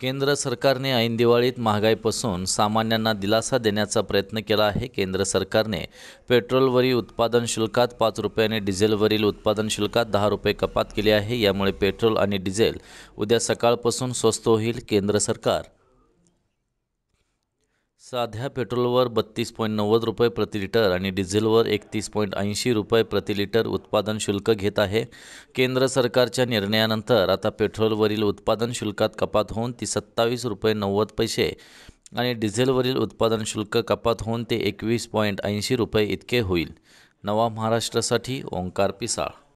केंद्र सरकारने ऐन दिवाळीत महागाईपासून सामान्यांना दिलासा देण्याचा प्रयत्न केला आहे केंद्र सरकारने पेट्रोलवरील उत्पादन शुल्कात पाच रुपयाने डिझेलवरील उत्पादन शुल्कात दहा रुपये कपात केली आहे यामुळे पेट्रोल आणि डिझेल उद्या सकाळपासून स्वस्त होईल केंद्र सरकार साध्या पेट्रोलवर बत्तीस पॉईंट नव्वद रुपये प्रति लिटर आणि डिझेलवर एकतीस पॉईंट ऐंशी रुपये प्रति लिटर उत्पादन शुल्क घेत आहे केंद्र सरकारच्या निर्णयानंतर आता पेट्रोलवरील उत्पादन शुल्कात कपात होऊन ती सत्तावीस रुपये नव्वद पैसे आणि डिझेलवरील उत्पादन शुल्क कपात होऊन ते एकवीस पॉईंट ऐंशी रुपये इतके होईल नवा महाराष्ट्रासाठी ओंकार पिसाळ